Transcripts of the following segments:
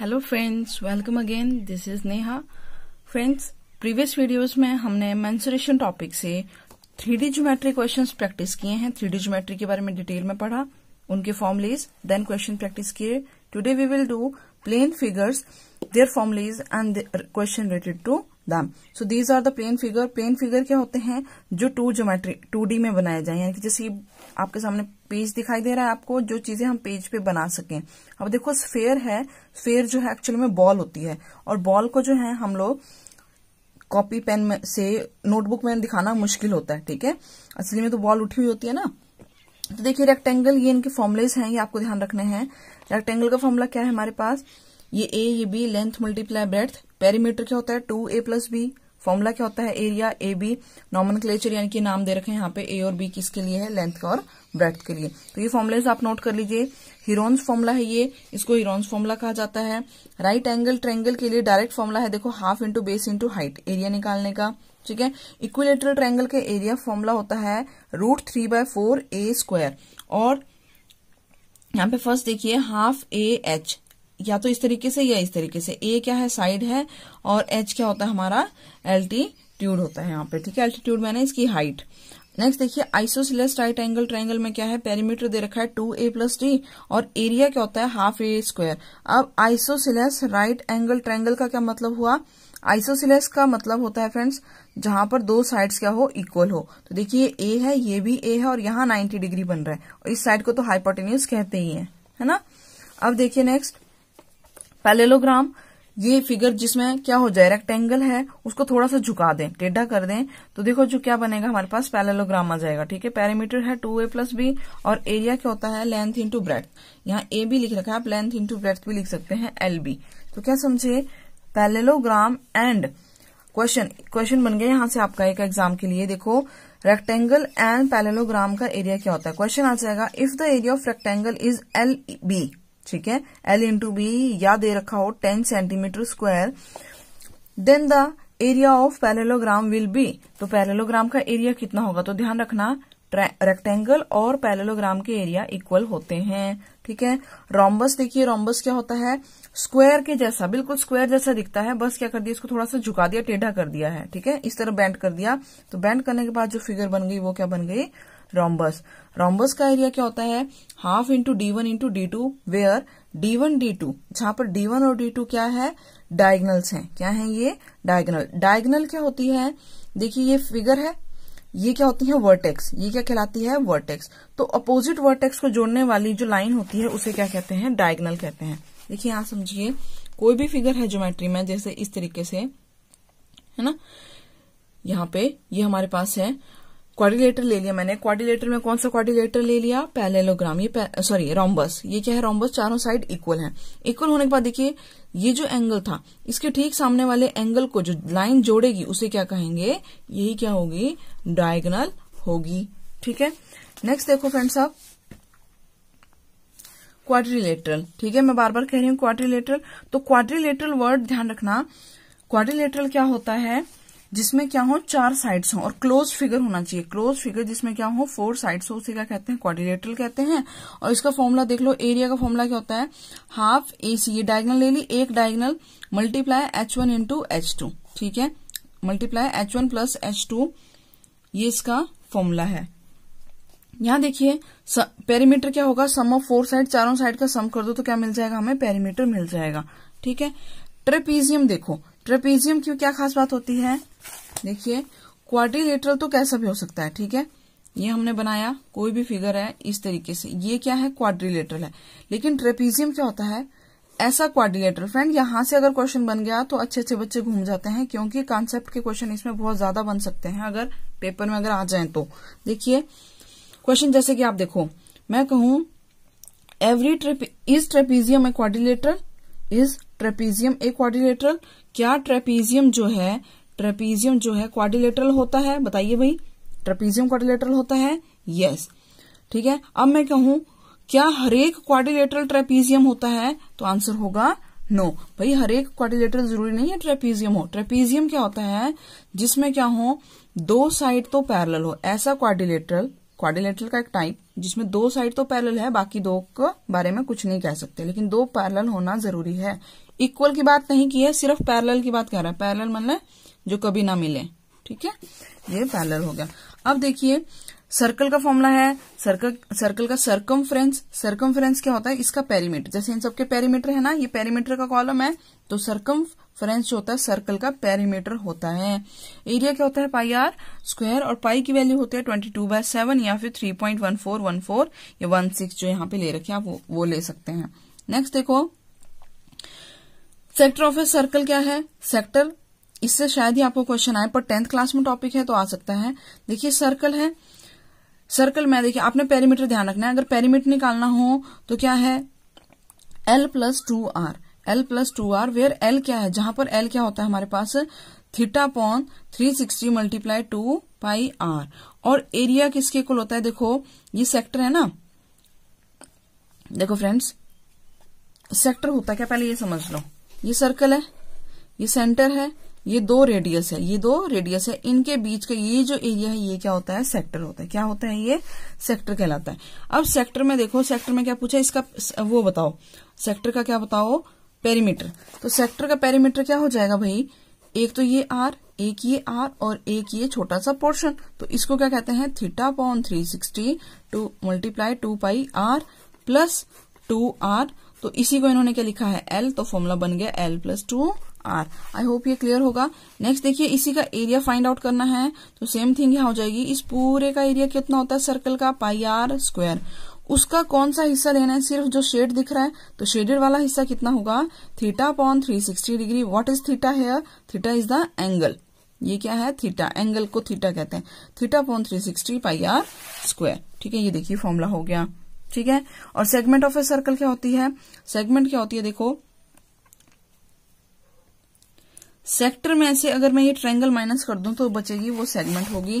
Hello friends welcome again this is Neha friends previous videos में हमने mensuration topic से three D geometry questions practice किए हैं three D geometry के बारे में डिटेल में पढ़ा उनके फॉर्मुलेज देन क्वेश्चन प्रैक्टिस किए today we will do plane figures their formulas and question related to them so these are the plane figure plane figure क्या होते हैं जो टू जोमेट्री टू डी में बनाए जाए यानी कि जैसे आपके सामने पेज दिखाई दे रहा है आपको जो चीजें हम पेज पे बना सकें अब देखो स्फेयर है स्फेयर जो है एक्चुअली में बॉल होती है और बॉल को जो है हम लोग कॉपी पेन में से नोटबुक में दिखाना मुश्किल होता है ठीक है असली में तो बॉल उठी हुई होती है ना तो देखिए रेक्टेंगल ये इनके फॉर्मुलेज हैं ये आपको ध्यान रखने हैं रेक्टेंगल का फॉर्मूला क्या है हमारे पास ये ए ये B length multiply breadth perimeter क्या होता है two A plus B formula क्या होता है area A B nomenclature यानी कि नाम दे रखे हैं यहाँ पे ए और बी किसके लिए है लेंथ का और ब्रेथ के लिए तो ये फॉर्मुलेज आप नोट कर लीजिए हिरोन्स फॉर्मूला है ये इसको हिरोन्स फॉर्मूला कहा जाता है राइट एंगल ट्रेंगल के लिए डायरेक्ट फॉर्मुला है देखो half into base into height area निकालने का ठीक है इक्विलेटरल ट्रेंगल के एरिया फॉर्मूला होता है root three by four A square और यहाँ पे फर्स्ट देखिए हाफ ए एच या तो इस तरीके से या इस तरीके से ए क्या है साइड है और एच क्या होता है हमारा एल्टीट्यूड होता है यहाँ पे ठीक है एल्टीट्यूड मैंने इसकी हाइट नेक्स्ट देखिए आइसोसिलस राइट एंगल ट्राइंगल में क्या है पेरीमीटर दे रखा है टू ए प्लस डी और एरिया क्या होता है हाफ ए स्क्वायर अब आइसोसिलस राइट एंगल ट्राइंगल का क्या मतलब हुआ आइसोसिलस का मतलब होता है फ्रेंड्स जहां पर दो साइड्स क्या हो इक्वल हो तो देखिए ए है ये भी ए है और यहाँ 90 डिग्री बन रहा है और इस साइड को तो हाइपोटेन्यूज कहते ही है, है ना अब देखिए नेक्स्ट पैलेलोग्राम ये फिगर जिसमें क्या हो जाए रेक्टेंगल है उसको थोड़ा सा झुका दें टेढ़ा कर दें तो देखो जो क्या बनेगा हमारे पास पैलेलोग्राम आ जाएगा ठीक है पैरामीटर है टू ए प्लस बी और एरिया क्या होता है लेंथ इंटू ब्रेथ यहाँ ए भी लिख रखा है आप लेंथ इंटू ब्रेथ भी लिख सकते हैं एल बी तो क्या समझे पैलेलोग्राम एंड क्वेश्चन क्वेश्चन बन गया यहाँ से आपका एक एग्जाम के लिए देखो रेक्टेंगल एंड पैलेलोग्राम का एरिया क्या होता है क्वेश्चन आ जाएगा if the area of rectangle is L B ठीक है एल इंटू बी याद दे रखा हो ten centimetre square then the area of parallelogram will be तो पैरेलोग्राम का एरिया कितना होगा तो ध्यान रखना रेक्टेंगल और पैरेलोग्राम के एरिया इक्वल होते हैं ठीक है रोम्बस देखिए रोम्बस क्या होता है स्क्वायर के जैसा बिल्कुल स्क्वायर जैसा दिखता है बस क्या कर दिया इसको थोड़ा सा झुका दिया टेढ़ा कर दिया है ठीक है इस तरह बैंड कर दिया तो बैंड करने के बाद जो फिगर बन गई वो क्या बन गई rhombus रोम्बस का एरिया क्या होता है half into D one into D two where D one D two जहां पर डी वन और डी टू क्या है डायगनल्स हैं क्या है ये डायगनल डायगनल क्या होती है देखिए ये फिगर है ये क्या होती है वर्टेक्स ये क्या कहलाती है वर्टेक्स तो अपोजिट वर्टेक्स को जोड़ने वाली जो लाइन होती है उसे क्या कहते हैं डायगनल कहते हैं देखिए यहां समझिए कोई भी फिगर है ज्योमेट्री में जैसे इस तरीके से है ना यहाँ पे ये हमारे पास है क्वारिलेटर ले लिया मैंने क्वारिलेटर में कौन सा क्वारिलेटर ले लिया पैलेलोग्राम ये सॉरी रोम्बस ये क्या है रोम्बस चारों साइड इक्वल है इक्वल होने के बाद देखिए ये जो एंगल था इसके ठीक सामने वाले एंगल को जो लाइन जोड़ेगी उसे क्या कहेंगे यही क्या होगी डायगनल होगी ठीक है नेक्स्ट देखो फ्रेंड्स आप क्वाड्रिलेटरल ठीक है मैं बार बार कह रही हूँ क्वाड्रिलेटरल तो क्वाड्रिलेटरल वर्ड ध्यान रखना क्वाड्रिलेटरल क्या होता है जिसमें क्या हो चार साइड्स हो और क्लोज फिगर होना चाहिए क्लोज फिगर जिसमें क्या हो फोर साइड्स हो उसे क्या कहते हैं क्वारिनेटर कहते हैं और इसका फॉर्मूला देख लो एरिया का फॉर्मूला क्या होता है हाफ ए सी ये डायगनल ले ली एक diagonal multiply H one into H two ठीक है multiply H one plus H two ये इसका फॉर्मूला है यहां देखिए पेरीमीटर क्या होगा सम ऑफ फोर साइड चारों साइड का सम कर दो तो क्या मिल जाएगा हमें पेरीमीटर मिल जाएगा ठीक है ट्रेपीजियम देखो ट्रेपेजियम की क्या खास बात होती है देखिए क्वाड्रिलेटरल तो कैसा भी हो सकता है ठीक है ये हमने बनाया कोई भी फिगर है इस तरीके से ये क्या है क्वाड्रिलेटरल है लेकिन ट्रेपीजियम क्या होता है ऐसा क्वाड्रिलेटरल फ्रेंड यहां से अगर क्वेश्चन बन गया तो अच्छे अच्छे बच्चे घूम जाते हैं क्योंकि कॉन्सेप्ट के क्वेश्चन इसमें बहुत ज्यादा बन सकते हैं अगर पेपर में अगर आ जाए तो देखिए क्वेश्चन जैसे कि आप देखो मैं कहूं every trip is trapezium a quadrilateral is trapezium a quadrilateral क्या ट्रेपीजियम जो है ट्रेपीजियम जो है क्वारिलेटरल होता है बताइए भाई ट्रेपीजियम क्वारिलेटरल होता है यस ठीक है अब मैं कहूं क्या हरेक क्वारिलेटरल ट्रेपीजियम होता है तो आंसर होगा नो no. भाई हरेक क्वारिलेटर जरूरी नहीं है ट्रेपीजियम हो ट्रेपीजियम क्या होता है जिसमें क्या हो दो साइड तो पैरल हो ऐसा क्वारिलेटरल क्वारिलेटरल का एक टाइप जिसमें दो साइड तो पैरल है बाकी दो के बारे में कुछ नहीं कह सकते लेकिन दो पैरल होना जरूरी है इक्वल की बात नहीं की है सिर्फ पैरल की बात कह रहा है पैरल मतलब जो कभी ना मिले ठीक है ये पैरल हो गया अब देखिए सर्कल का फॉर्मूला है सर्कल सर्कल का सर्कम फ्रेंस सर्कम फ्रेंस क्या होता है इसका पेरीमीटर जैसे इन सबके पेरीमीटर है ना ये पेरीमीटर का कॉलम है तो सर्कम फ्रेंस जो होता है सर्कल का पेरीमीटर होता है एरिया क्या होता है पाई आर स्क्वायर और पाई की वैल्यू होती है ट्वेंटी टू बाय सेवन या फिर three point one four one four या वन सिक्स जो यहाँ पे ले रखे आप वो, वो ले सकते हैं नेक्स्ट देखो सेक्टर ऑफ ए सर्कल क्या है सेक्टर इससे शायद ही आपको क्वेश्चन आए पर टेंथ क्लास में टॉपिक है तो आ सकता है देखिए सर्कल है सर्कल में देखिए आपने पेरीमीटर ध्यान रखना है अगर पेरीमीटर निकालना हो तो क्या है L plus two R L plus two R where L क्या है जहां पर एल क्या होता है हमारे पास theta upon three sixty multiply two pi R और एरिया किसके कुल होता है देखो ये सेक्टर है ना देखो फ्रेंड्स सेक्टर होता है क्या पहले ये समझ लो ये सर्कल है ये सेंटर है ये दो रेडियस है ये दो रेडियस है इनके बीच का ये जो एरिया है ये क्या होता है सेक्टर होता है क्या होता है ये सेक्टर कहलाता है अब सेक्टर में देखो सेक्टर में क्या पूछा इसका वो बताओ सेक्टर का क्या बताओ पेरीमीटर तो सेक्टर का पेरीमीटर क्या हो जाएगा भाई एक तो ये आर एक ये आर और एक ये छोटा सा पोर्शन तो इसको क्या कहते हैं theta upon three sixty two multiply two pi R plus two R तो इसी को इन्होंने क्या लिखा है एल तो फॉर्मूला बन गया L plus two R I hope ये क्लियर होगा नेक्स्ट देखिए इसी का एरिया फाइंड आउट करना है तो सेम थिंग यहाँ हो जाएगी इस पूरे का एरिया कितना होता है सर्कल का पाई आर स्क्वायर उसका कौन सा हिस्सा लेना है सिर्फ जो शेड दिख रहा है तो शेडेड वाला हिस्सा कितना होगा theta upon three sixty degree what is theta है थीटा इज द एंगल ये क्या है थीटा एंगल को थीटा कहते हैं theta upon three sixty pi R square ठीक है ये देखिए फॉर्मूला हो गया ठीक है और सेगमेंट ऑफ ए सर्कल क्या होती है सेगमेंट क्या होती है देखो सेक्टर में से अगर मैं ये ट्रेंगल माइनस कर दू तो बचेगी वो सेगमेंट होगी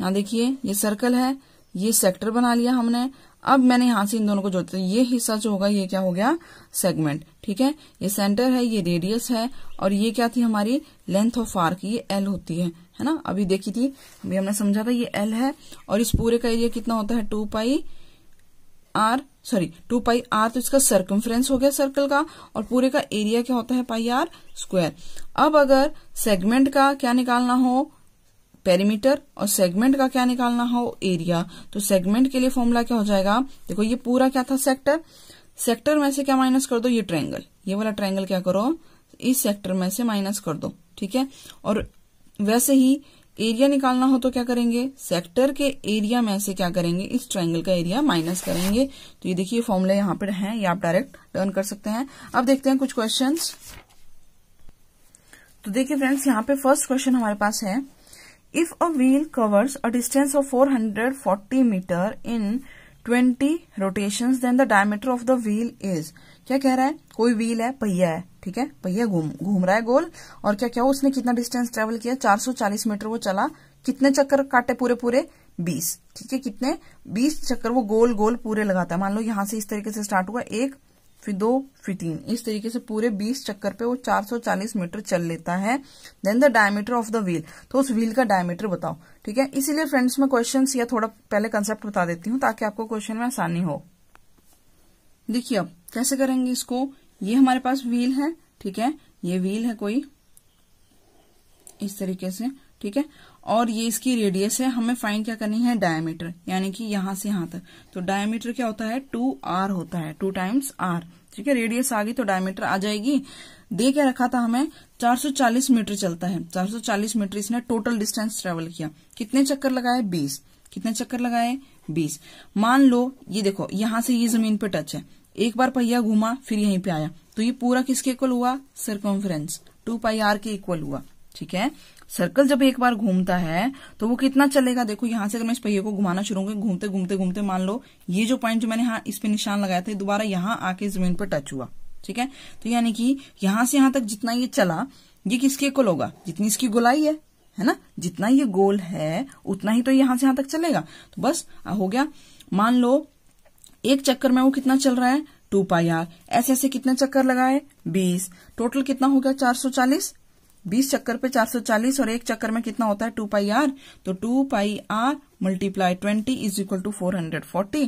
यहां देखिए ये सर्कल है ये सेक्टर बना लिया हमने अब मैंने यहां से इन दोनों को जोड़ दिया ये हिस्सा जो होगा ये क्या हो गया सेगमेंट ठीक है ये सेंटर है ये रेडियस है और ये क्या थी हमारी लेंथ ऑफ आर्क ये एल होती है है ना अभी देखी थी अभी हमने समझा था ये एल है और इस पूरे का एरिया कितना होता है two pi R sorry two pi R तो इसका सर्कम्फ्रेंस हो गया सर्कल का और पूरे का एरिया क्या होता है पाई आर स्क्वायर अब अगर सेगमेंट का क्या निकालना हो पेरीमीटर और सेगमेंट का क्या निकालना हो एरिया तो सेगमेंट के लिए फॉर्मूला क्या हो जाएगा देखो ये पूरा क्या था सेक्टर सेक्टर में से क्या माइनस कर दो ये ट्रायंगल ये वाला ट्रायंगल क्या करो इस सेक्टर में से माइनस कर दो ठीक है और वैसे ही एरिया निकालना हो तो क्या करेंगे सेक्टर के एरिया में से क्या करेंगे इस ट्रायंगल का एरिया माइनस करेंगे तो ये देखिए फॉर्मूला यहां पर है ये आप डायरेक्ट लर्न कर सकते हैं अब देखते हैं कुछ क्वेश्चन तो देखिए फ्रेंड्स यहाँ पे फर्स्ट क्वेश्चन हमारे पास है If a wheel covers a distance of 440 meter in 20 rotations, then the diameter of the wheel is क्या कह रहा है कोई व्हील है पहिया है ठीक है पहिया घूम घूम रहा है गोल और क्या क्या उसने कितना डिस्टेंस ट्रेवल किया 440 मीटर वो चला कितने चक्कर काटे पूरे पूरे 20 ठीक है कितने 20 चक्कर वो गोल गोल पूरे लगाता है मान लो यहां से इस तरीके से स्टार्ट हुआ एक फिर दो फिर तीन इस तरीके से पूरे 20 चक्कर पे वो 440 मीटर चल लेता है then the diameter of the wheel तो उस व्हील का डायमीटर बताओ ठीक है इसीलिए फ्रेंड्स मैं क्वेश्चन या थोड़ा पहले कंसेप्ट बता देती हूँ ताकि आपको क्वेश्चन में आसानी हो देखिए अब कैसे करेंगे इसको ये हमारे पास व्हील है ठीक है ये व्हील है कोई इस तरीके से ठीक है और ये इसकी रेडियस है हमें फाइंड क्या करनी है डायमीटर यानी कि यहां से यहां तक तो डायमीटर क्या होता है टू आर होता है टू टाइम्स आर ठीक है रेडियस आ गई तो डायमीटर आ जाएगी दे क्या रखा था हमें 440 मीटर चलता है 440 मीटर इसने टोटल डिस्टेंस ट्रेवल किया कितने चक्कर लगाए 20 कितने चक्कर लगाए 20 मान लो ये देखो यहां से ये जमीन पे टच है एक बार पहिया घूमा फिर यहीं पे आया तो ये पूरा किसके इक्वल हुआ सरकॉन्फ्रेंस टू पाई आर के इक्वल हुआ ठीक है सर्कल जब एक बार घूमता है तो वो कितना चलेगा देखो यहां से अगर मैं इस पहिए को घुमाना शुरू करूंगी घूमते घूमते घूमते मान लो ये जो पॉइंट जो मैंने यहां इस पे निशान लगाया था दोबारा यहाँ आके जमीन पर टच हुआ ठीक है तो यानी कि यहां से यहां तक जितना ये चला ये किसके इक्वल होगा जितनी इसकी गोलाई है है ना जितना ये गोल है उतना ही तो यहां से यहां तक चलेगा तो बस हो गया मान लो एक चक्कर में वो कितना चल रहा है टू पाई आर ऐसे ऐसे कितने चक्कर लगाए बीस टोटल कितना हो गया चार सौ चालीस बीस चक्कर पे 440 और एक चक्कर में कितना होता है टू पाई आर तो two pi R multiply twenty is equal to four hundred forty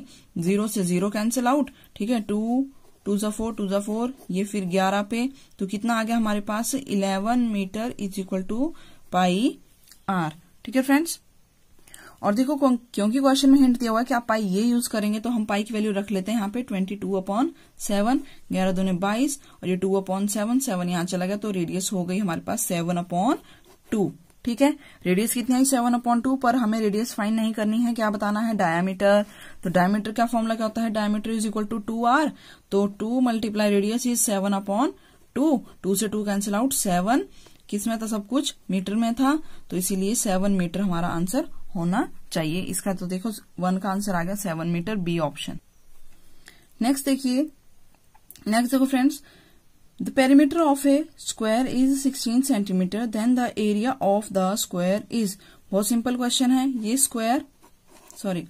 zero से जीरो कैंसिल आउट ठीक है टू टू जो फोर टू जो फोर ये फिर ग्यारह पे तो कितना आ गया हमारे पास eleven metre is equal to pi R ठीक है फ्रेंड्स और देखो क्योंकि क्वेश्चन में हिंट दिया हुआ है कि आप पाई ये यूज करेंगे तो हम पाई की वैल्यू रख लेते हैं यहाँ पे ट्वेंटी टू अपॉन सेवन ग्यारह दो बाईस और ये टू अपॉन सेवन सेवन यहाँ चला गया तो रेडियस हो गई हमारे पास सेवन अपॉन टू ठीक है रेडियस कितनी आई सेवन अपॉन टू पर हमें रेडियस फाइन नहीं करनी है क्या बताना है डायमीटर तो डायमीटर क्या फॉर्मूला क्या होता है diameter is equal to two R तो two multiply radius is seven upon two two से टू कैंसिल आउट सेवन किसमें था सब कुछ मीटर में था तो इसीलिए सेवन मीटर हमारा आंसर होना चाहिए इसका तो देखो वन का आंसर आ गया seven metre B option next देखिए नेक्स्ट देखो friends the perimeter of a square is sixteen centimetre then the area of the square is बहुत सिंपल क्वेश्चन है ये स्क्वायर सॉरी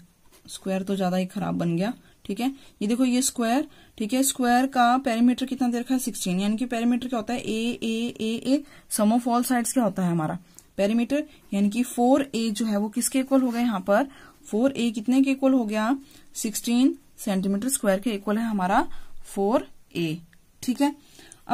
स्क्वायर तो ज्यादा ही खराब बन गया ठीक है ये देखो ये स्क्वायर ठीक है स्क्वायर का पेरीमीटर कितना दे रखा है सिक्सटीन यानी कि पेरीमीटर क्या होता है A A A A sum of all sides क्या होता है हमारा पेरीमीटर यानी कि फोर ए जो है वो किसके इक्वल हो गया यहाँ पर फोर ए कितने के इक्वल हो गया सिक्सटीन सेंटीमीटर स्क्वायर के इक्वल है हमारा फोर ए ठीक है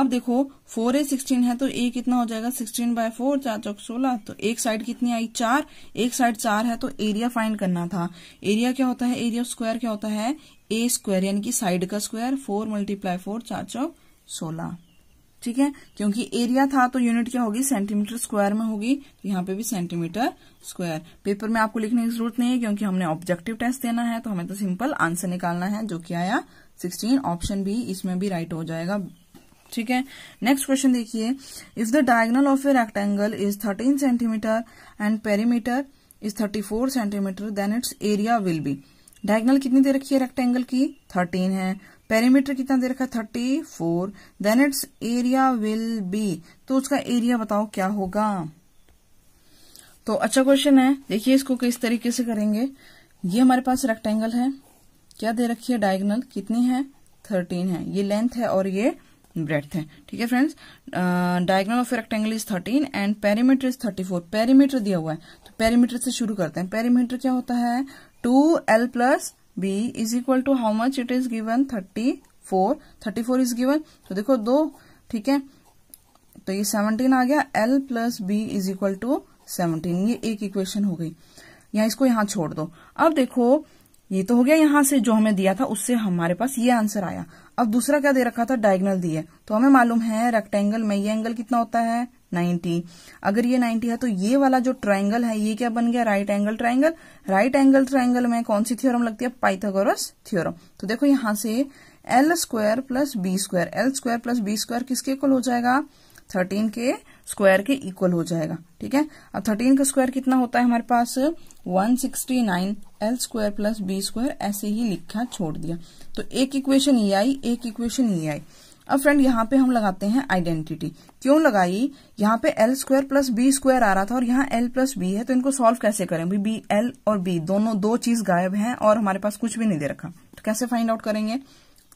अब देखो फोर ए सिक्सटीन है तो ए कितना हो जाएगा सिक्सटीन बाय फोर चार चौक सोलह तो एक साइड कितनी आई चार एक साइड चार है तो एरिया फाइंड करना था एरिया क्या होता है एरिया स्क्वायर क्या होता है ए स्क्वायर यानी कि साइड का स्क्वायर फोर मल्टीप्लाई फोर चार चौक सोलह ठीक है क्योंकि एरिया था तो यूनिट क्या होगी सेंटीमीटर स्क्वायर में होगी तो यहाँ पे भी सेंटीमीटर स्क्वायर पेपर में आपको लिखने की जरूरत नहीं है क्योंकि हमने ऑब्जेक्टिव टेस्ट देना है तो हमें तो सिंपल आंसर निकालना है जो कि आया सिक्सटीन ऑप्शन भी इसमें भी राइट हो जाएगा ठीक है नेक्स्ट क्वेश्चन देखिए if the diagonal of a rectangle is thirteen centimetre and perimeter is thirty four centimetre then its area will be diagonal कितनी दे रखी है रेक्टेंगल की थर्टीन है पेरीमीटर कितना दे रखा है thirty four then its area will be तो उसका एरिया बताओ क्या होगा तो अच्छा क्वेश्चन है देखिए इसको किस तरीके से करेंगे ये हमारे पास रेक्टेंगल है क्या दे रखी है डायगनल कितनी है थर्टीन है ये लेंथ है और ये ब्रेथ है ठीक है friends diagonal of rectangle is thirteen and perimeter is thirty four perimeter दिया हुआ है तो पेरीमीटर से शुरू करते हैं पेरीमीटर क्या होता है two L plus B is equal to how much it is given thirty four thirty four is given तो देखो दो ठीक है तो ये सेवनटीन आ गया L plus B is equal to seventeen ये एक इक्वेशन हो गई या इसको यहां छोड़ दो अब देखो ये तो हो गया यहां से जो हमें दिया था उससे हमारे पास ये आंसर आया अब दूसरा क्या दे रखा था डायगनल दिए तो हमें मालूम है रेक्टेंगल में ये एंगल कितना होता है 90 अगर ये 90 है तो ये वाला जो ट्राइंगल है ये क्या बन गया right angle triangle right angle triangle में कौन सी थ्योरम लगती है पाइथागोरस थ्योरम तो देखो यहां से L square plus B square L square plus B square किसके इक्वल हो जाएगा थर्टीन के स्क्वायर के इक्वल हो जाएगा ठीक है अब थर्टीन का स्क्वायर कितना होता है हमारे पास one sixty nine L square plus B square ऐसे ही लिखा छोड़ दिया तो एक इक्वेशन ये आई एक इक्वेशन ये आई अब फ्रेंड यहाँ पे हम लगाते हैं आइडेंटिटी क्यों लगाई यहाँ पे L square plus B square आ रहा था और यहाँ एल प्लस बी है तो इनको सॉल्व कैसे करें भी बी एल और बी दोनों दो चीज गायब हैं और हमारे पास कुछ भी नहीं दे रखा तो कैसे फाइंड आउट करेंगे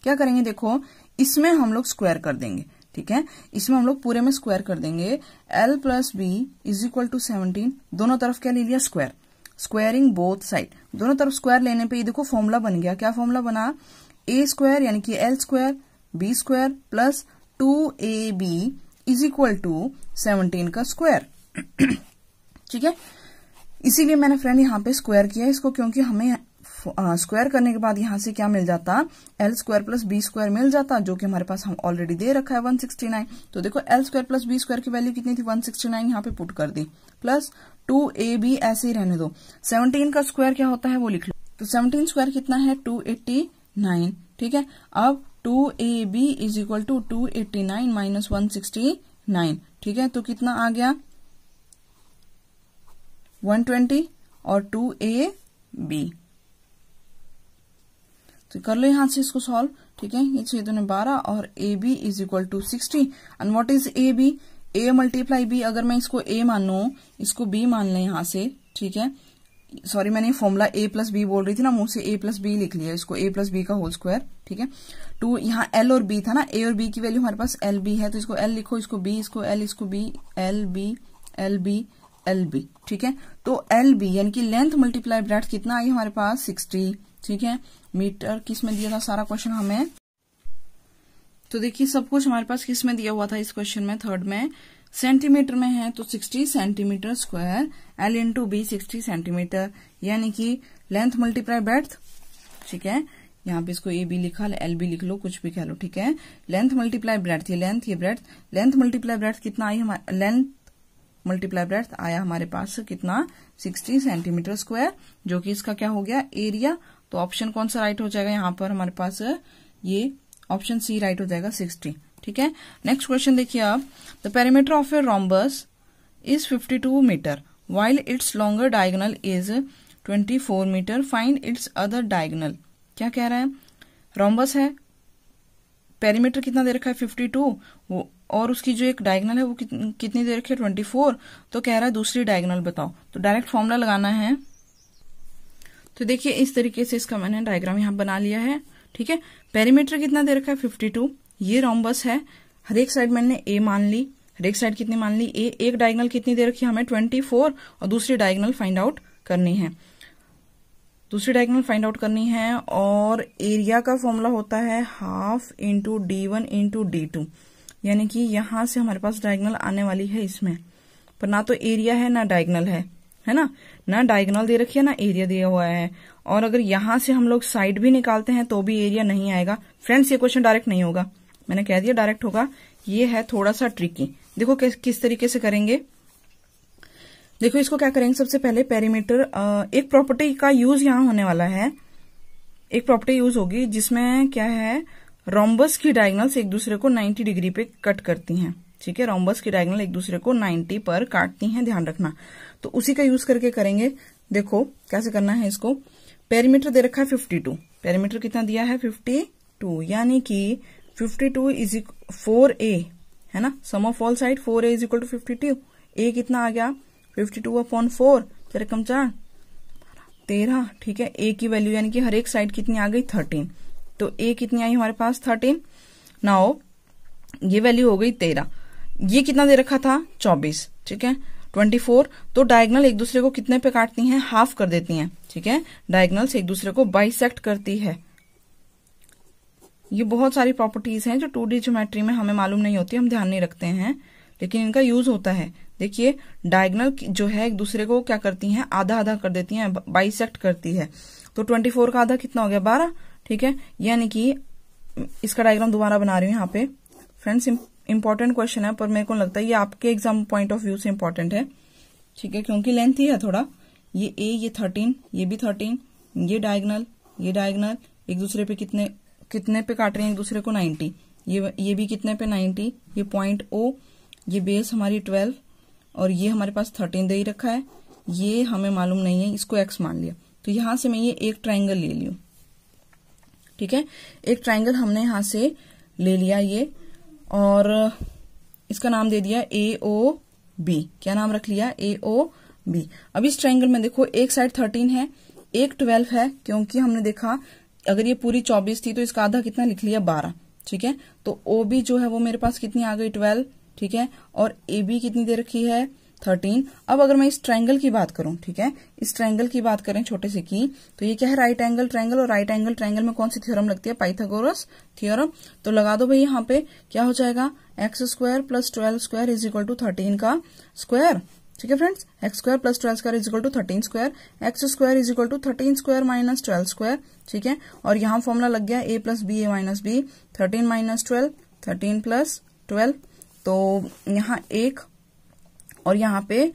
क्या करेंगे देखो इसमें हम लोग स्क्वायर कर देंगे ठीक है इसमें हम लोग पूरे में स्क्वायर कर देंगे L plus B is equal to seventeen दोनों तरफ क्या ले लिया स्क्वायर स्क्वायरिंग बोथ साइड दोनों तरफ स्क्वायर लेने पे ये देखो फॉर्मूला बन गया क्या फॉर्मूला बना ए स्क्वायर यानी कि L square B square plus two A B is equal to seventeen का स्क्वायर ठीक है इसीलिए मैंने फ्रेंड यहाँ पे स्क्वायर किया इसको क्योंकि हमें स्क्वायर करने के बाद यहां से क्या मिल जाता L square plus B square मिल जाता जो कि हमारे पास हम ऑलरेडी दे रखा है 169 तो देखो L square plus B square की वैल्यू कितनी थी 169 सिक्सटी यहाँ पे पुट कर दी प्लस टू ए बी ऐसे ही रहने दो 17 का स्क्वायर क्या होता है वो लिख लो तो 17 स्क्वायर कितना है 289 ठीक है अब two A B is equal to two eighty nine minus one sixty nine ठीक है तो कितना आ गया वन ट्वेंटी और टू ए बी तो कर लो यहां से इसको सॉल्व ठीक है ये छह दोनों बारह और A B is equal to sixty and what is A B A multiply B अगर मैं इसको ए मानू इसको बी मान लें यहां से ठीक है सॉरी मैंने फॉर्मूला ए प्लस बी बोल रही थी ना मुंह से ए प्लस बी लिख लिया इसको ए प्लस बी का होल स्क्वायर ठीक है टू यहाँ एल और बी था ना ए और बी की वैल्यू हमारे पास एल बी है तो इसको एल लिखो इसको बी इसको एल इसको B L B L B L B ठीक है तो एल बी यानी कि लेंथ मल्टीप्लाई ब्रेथ कितना आई हमारे पास सिक्सटी ठीक है मीटर किस में दिया था सारा क्वेश्चन हमें तो देखिए सब कुछ हमारे पास किस में दिया हुआ था इस क्वेश्चन में थर्ड में सेंटीमीटर में है तो 60 centimetre square L into B sixty centimetre यानी कि लेंथ मल्टीप्लाई ब्रेथ ठीक है यहाँ पे इसको ए बी लिखा एल बी लिख लो कुछ भी कह लो ठीक है लेंथ मल्टीप्लाई ब्रेथ ये लेंथ ये ब्रेथ लेंथ मल्टीप्लाई ब्रेथ कितना आई हमारे लेंथ मल्टीप्लाई ब्रेथ आया हमारे पास कितना 60 सेंटीमीटर स्क्वायर जो कि इसका क्या हो गया एरिया तो ऑप्शन कौन सा राइट हो जाएगा यहाँ पर हमारे पास ये ऑप्शन सी राइट हो जाएगा सिक्सटी ठीक है नेक्स्ट क्वेश्चन देखिए आप the perimeter of a rhombus is two metre while its longer diagonal is four metre find its other diagonal क्या कह रहे हैं रोम्बस है पेरीमीटर कितना दे रखा है फिफ्टी टू और उसकी जो एक डायगनल है वो कितनी दे रखी है ट्वेंटी फोर तो कह रहा है दूसरी डायगनल बताओ तो डायरेक्ट फॉर्मूला लगाना है तो देखिए इस तरीके से इसका मैंने डायग्राम यहाँ बना लिया है ठीक है पेरीमीटर कितना दे रखा है फिफ्टी टू ये रोम्बस है हर एक साइड मैंने ए मान ली हर एक साइड कितनी मान ली ए एक डायगनल कितनी दे रखी है हमें ट्वेंटी फोर और दूसरी डायगनल फाइंड आउट करनी है दूसरी डायगनल फाइंड आउट करनी है और एरिया का फॉर्मूला होता है half into D one into D two यानी कि यहां से हमारे पास डायगनल आने वाली है इसमें पर ना तो एरिया है ना डायगनल है है ना ना डायगनल दे रखी है ना एरिया दिया हुआ है और अगर यहां से हम लोग साइड भी निकालते हैं तो भी एरिया नहीं आएगा फ्रेंड्स ये क्वेश्चन डायरेक्ट नहीं होगा मैंने कह दिया डायरेक्ट होगा ये है थोड़ा सा ट्रिकी देखो किस तरीके से करेंगे देखो इसको क्या करेंगे सबसे पहले पेरीमीटर एक प्रॉपर्टी का यूज यहां होने वाला है एक प्रॉपर्टी यूज होगी जिसमें क्या है रोम्बस की डायगनल्स एक दूसरे को 90 डिग्री पे कट करती हैं ठीक है रोम्बस की डायगनल एक दूसरे को 90 पर काटती हैं ध्यान रखना तो उसी का यूज करके करेंगे देखो कैसे करना है इसको पेरीमीटर दे रखा है फिफ्टी टू पेरीमीटर कितना दिया है टू यानी कि fifty two is four A है ना sum of all side four A is equal to fifty two A कितना आ गया फिफ्टी टू अपॉन फोर जरा कम चार तेरह ठीक है ए की वैल्यू यानी कि हर एक साइड कितनी आ गई थर्टीन तो ए कितनी आई हमारे पास थर्टीन नाओ ये वैल्यू हो गई तेरह ये कितना दे रखा था चौबीस ठीक है ट्वेंटी फोर तो डायगनल एक दूसरे को कितने पे काटती हैं हाफ कर देती हैं ठीक है डायगनल एक दूसरे को बाइसेक्ट करती है ये बहुत सारी प्रॉपर्टीज हैं जो टू डी ज्योमेट्री में हमें मालूम नहीं होती हम ध्यान नहीं रखते हैं लेकिन इनका यूज होता है देखिए डायगनल जो है एक दूसरे को क्या करती हैं आधा आधा कर देती हैं बाइसेक्ट करती है तो 24 का आधा कितना हो गया 12 ठीक है यानी कि इसका डायग्राम दोबारा बना रही हूँ यहाँ पे फ्रेंड्स इंपॉर्टेंट क्वेश्चन है पर मेरे को लगता है ये आपके एग्जाम पॉइंट ऑफ व्यू से इम्पोर्टेंट है ठीक है क्योंकि लेंथ ही है थोड़ा ये ए ये थर्टीन ये भी थर्टीन ये डायगनल ये डायगनल एक दूसरे पे कितने कितने पे काट रहे हैं एक दूसरे को नाइन्टी ये ये भी कितने पे नाइन्टी ये पॉइंट ओ ये बेस हमारी ट्वेल्व और ये हमारे पास थर्टीन दे ही रखा है ये हमें मालूम नहीं है इसको एक्स मान लिया तो यहां से मैं ये एक ट्राइंगल ले लियो ठीक है एक ट्राइंगल हमने यहां से ले लिया ये और इसका नाम दे दिया ए ओ बी क्या नाम रख लिया ए ओ बी अब इस ट्राइंगल में देखो एक साइड थर्टीन है एक ट्वेल्व है क्योंकि हमने देखा अगर ये पूरी चौबीस थी तो इसका आधा कितना लिख लिया बारह ठीक है तो ओ बी जो है वो मेरे पास कितनी आ गई ट्वेल्व ठीक है और ए बी कितनी दे रखी है थर्टीन अब अगर मैं इस ट्रैंगल की बात करूं ठीक है इस ट्रैंगल की बात करें छोटे से की तो ये क्या है राइट एंगल ट्रैंगल और राइट एंगल ट्रैंगल में कौन सी थ्योरम लगती है पाइथागोरस थ्योरम तो लगा दो भाई यहाँ पे क्या हो जाएगा X square plus twelve square is equal to thirteen का स्क्वायर ठीक है friends X square plus twelve square is equal to thirteen square X square is equal to thirteen square minus twelve square ठीक है और यहाँ formula लग गया A plus B A minus B thirteen minus twelve thirteen plus twelve तो यहाँ एक और यहाँ पे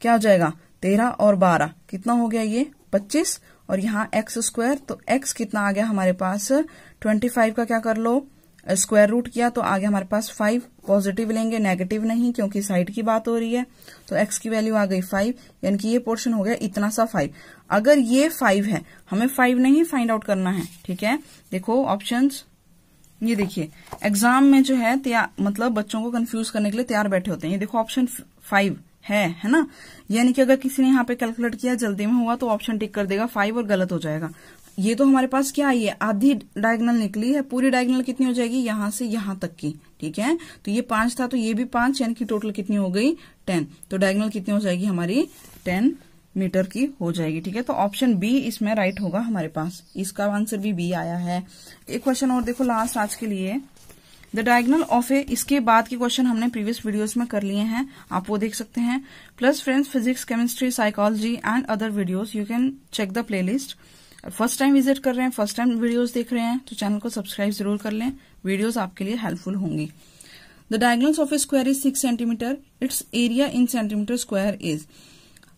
क्या हो जाएगा तेरह और बारह कितना हो गया ये पच्चीस और यहाँ एक्स स्क्वायर तो एक्स कितना आ गया हमारे पास ट्वेंटी फाइव का क्या कर लो स्क्वायर रूट किया तो आ गया हमारे पास फाइव पॉजिटिव लेंगे नेगेटिव नहीं क्योंकि साइड की बात हो रही है तो एक्स की वैल्यू आ गई फाइव यानी कि ये पोर्शन हो गया इतना सा फाइव अगर ये फाइव है हमें फाइव नहीं फाइंड आउट करना है ठीक है देखो ऑप्शंस ये देखिए एग्जाम में जो है मतलब बच्चों को कंफ्यूज करने के लिए तैयार बैठे होते हैं ये देखो ऑप्शन फाइव है है ना यानी कि अगर किसी ने यहाँ पे कैलकुलेट किया जल्दी में हुआ तो ऑप्शन टिक कर देगा फाइव और गलत हो जाएगा ये तो हमारे पास क्या आई है आधी डायगनल निकली है पूरी डायगनल कितनी हो जाएगी यहां से यहां तक की ठीक है तो ये पांच था तो ये भी पांच यानी कि टोटल कितनी हो गई टेन तो डायगनल कितनी हो जाएगी हमारी टेन मीटर की हो जाएगी ठीक है तो ऑप्शन बी इसमें राइट होगा हमारे पास इसका आंसर भी बी आया है एक क्वेश्चन और देखो लास्ट आज के लिए द डायगनल ऑफ ए इसके बाद के क्वेश्चन हमने प्रीवियस वीडियोस में कर लिए हैं आप वो देख सकते हैं plus friends physics chemistry psychology and other videos you can check the list first time visit कर रहे हैं फर्स्ट टाइम वीडियोज देख रहे हैं तो चैनल को सब्सक्राइब जरूर कर लें वीडियोज आपके लिए हेल्पफुल होंगी the diagonal of a square is six centimetre its area in centimetre square is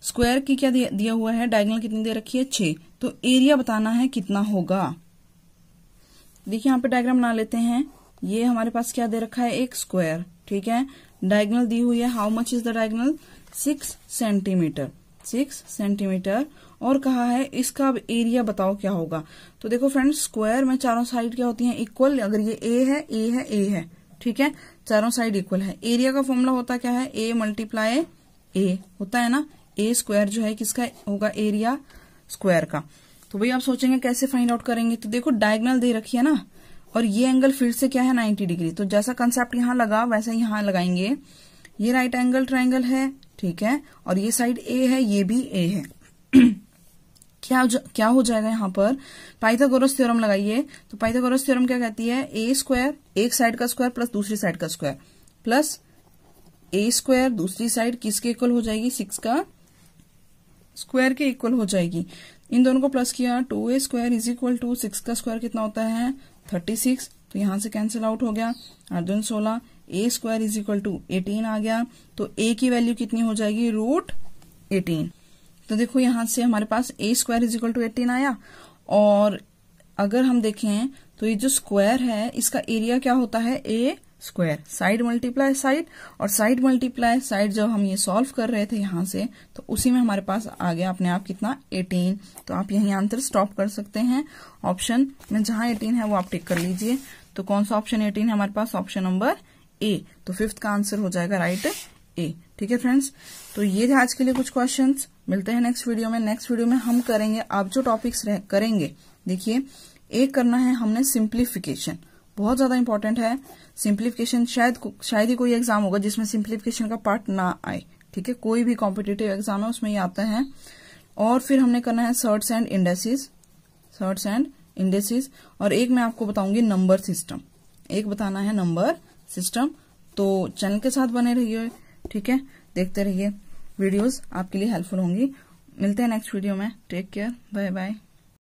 square की क्या दिया हुआ है डायगोनल कितनी दे रखी है छे तो एरिया बताना है कितना होगा देखिए यहाँ पे डायग्राम बना लेते हैं ये हमारे पास क्या दे रखा है एक स्क्वायर ठीक है डायगोनल दी हुई है how much is the diagonal six centimetre six centimetre और कहा है इसका अब एरिया बताओ क्या होगा तो देखो फ्रेंड्स स्क्वायर में चारों साइड क्या होती है इक्वल अगर ये ए है ए है ए है ठीक है चारों साइड इक्वल है एरिया का फॉर्मूला होता क्या है ए मल्टीप्लाई ए होता है ना ए स्क्वायर जो है किसका होगा एरिया स्क्वायर का तो भाई आप सोचेंगे कैसे फाइंड आउट करेंगे तो देखो डायगनल दे रखी है ना और ये एंगल फिर से क्या है 90 डिग्री तो जैसा कंसेप्ट यहां लगा वैसा यहाँ लगाएंगे ये राइट एंगल ट्राइंगल है ठीक है और ये साइड ए है ये भी ए है क्या हो क्या हो जाएगा यहाँ पर पाइथागोरस थ्योरम लगाइए तो पाइथागोरस थ्योरम क्या कहती है ए स्क्वायर एक साइड का स्क्वायर प्लस दूसरी साइड का स्क्वायर प्लस ए स्क्वायर दूसरी साइड किसके इक्वल हो जाएगी सिक्स का स्क्वायर के इक्वल हो जाएगी इन दोनों को प्लस किया two A square is equal to six का स्क्वायर कितना होता है थर्टी सिक्स तो यहां से कैंसिल आउट हो गया अर्जुन सोलह A square is equal to eighteen आ गया तो ए की वैल्यू कितनी हो जाएगी रूट एटीन तो देखो यहां से हमारे पास A square is equal to eighteen आया और अगर हम देखें तो ये जो स्क्वायर है इसका एरिया क्या होता है A square side multiply side और साइड मल्टीप्लाई साइड जब हम ये सॉल्व कर रहे थे यहां से तो उसी में हमारे पास आ गया अपने आप कितना 18 तो आप यही आंसर स्टॉप कर सकते हैं ऑप्शन में जहां 18 है वो आप टिक कर लीजिए तो कौन सा ऑप्शन 18 है हमारे पास ऑप्शन नंबर ए तो फिफ्थ का आंसर हो जाएगा राइट ए ठीक है फ्रेंड्स तो ये थे आज के लिए कुछ क्वेश्चन मिलते हैं नेक्स्ट वीडियो में नेक्स्ट वीडियो में हम करेंगे आप जो टॉपिक्स करेंगे देखिए एक करना है हमने सिंप्लीफिकेशन बहुत ज्यादा इंपॉर्टेंट है सिंप्लीफिकेशन शायद शायद ही कोई एग्जाम होगा जिसमें सिंप्लीफिकेशन का पार्ट ना आए ठीक है कोई भी कॉम्पिटेटिव एग्जाम है उसमें ये आता है और फिर हमने करना है surds and indices surds and indices और एक मैं आपको बताऊंगी नंबर सिस्टम एक बताना है नंबर सिस्टम तो चैनल के साथ बने रहिए ठीक है देखते रहिए वीडियोस आपके लिए हेल्पफुल होंगी मिलते हैं नेक्स्ट वीडियो में टेक केयर बाय बाय